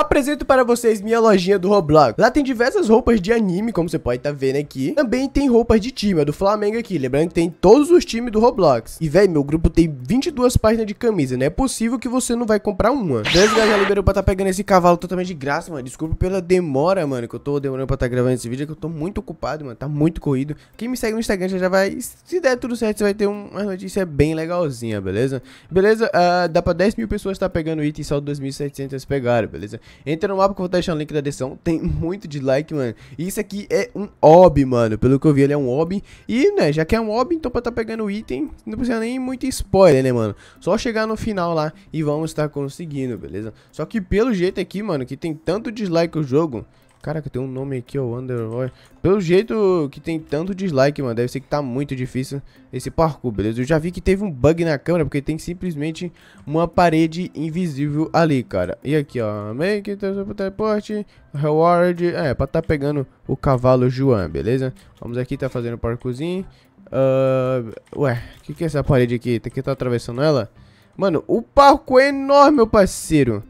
Apresento para vocês minha lojinha do Roblox. Lá tem diversas roupas de anime, como você pode estar tá vendo aqui. Também tem roupas de time, é do Flamengo aqui. Lembrando que tem todos os times do Roblox. E, velho, meu grupo tem 22 páginas de camisa. Não é possível que você não vai comprar uma. Beleza, galera, já liberou pra estar tá pegando esse cavalo totalmente de graça, mano. Desculpa pela demora, mano, que eu tô demorando pra estar tá gravando esse vídeo, é que eu tô muito ocupado, mano. Tá muito corrido. Quem me segue no Instagram já vai... Se der tudo certo, você vai ter uma notícia bem legalzinha, beleza? Beleza? Uh, dá pra 10 mil pessoas estar tá pegando item, só 2.700 pegaram, beleza? Entra no mapa que eu vou deixar o link da descrição. Tem muito de like, mano. E isso aqui é um obby, mano. Pelo que eu vi, ele é um obby. E, né, já que é um obby, então pra tá pegando item, não precisa nem muito spoiler, né, mano? Só chegar no final lá e vamos estar conseguindo, beleza? Só que pelo jeito aqui, mano, que tem tanto dislike o jogo, Caraca, tem um nome aqui, ó, Underwater. Pelo jeito que tem tanto dislike, mano, deve ser que tá muito difícil esse parkour, beleza? Eu já vi que teve um bug na câmera, porque tem simplesmente uma parede invisível ali, cara. E aqui, ó, make teleporte, reward, é, pra tá pegando o cavalo João, beleza? Vamos aqui, tá fazendo parkourzinho. Uh, ué, o que que é essa parede aqui? Tem que tá atravessando ela? Mano, o parkour é enorme, meu parceiro.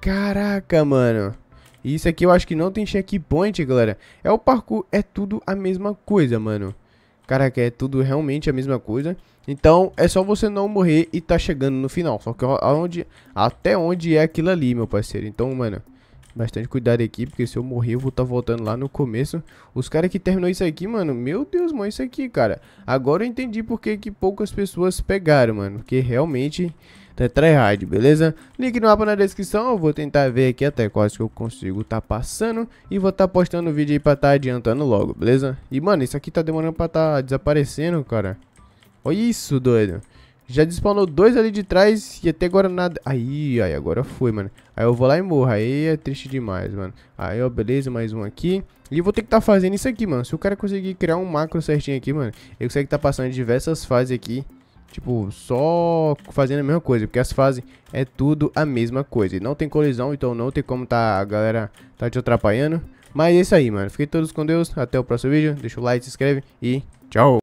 Caraca, mano. E isso aqui eu acho que não tem checkpoint, galera. É o parkour, é tudo a mesma coisa, mano. Caraca, é tudo realmente a mesma coisa. Então, é só você não morrer e tá chegando no final. Só que aonde, é até onde é aquilo ali, meu parceiro. Então, mano, Bastante cuidado aqui, porque se eu morrer eu vou estar tá voltando lá no começo. Os caras que terminou isso aqui, mano, meu Deus, mano, isso aqui, cara. Agora eu entendi porque que poucas pessoas pegaram, mano. Porque realmente tá tryhard, beleza? Link no mapa na descrição, eu vou tentar ver aqui até quase que eu consigo tá passando. E vou tá postando o vídeo aí para tá adiantando logo, beleza? E, mano, isso aqui tá demorando para tá desaparecendo, cara. Olha isso, doido. Já despawnou dois ali de trás e até agora nada. Aí, aí, agora foi, mano. Aí eu vou lá e morro. Aí é triste demais, mano. Aí, ó, beleza, mais um aqui. E eu vou ter que estar tá fazendo isso aqui, mano. Se o cara conseguir criar um macro certinho aqui, mano, ele consegue tá passando diversas fases aqui. Tipo, só fazendo a mesma coisa, porque as fases é tudo a mesma coisa. E não tem colisão, então não tem como tá a galera tá te atrapalhando. Mas é isso aí, mano. Fiquem todos com Deus. Até o próximo vídeo. Deixa o like, se inscreve e tchau.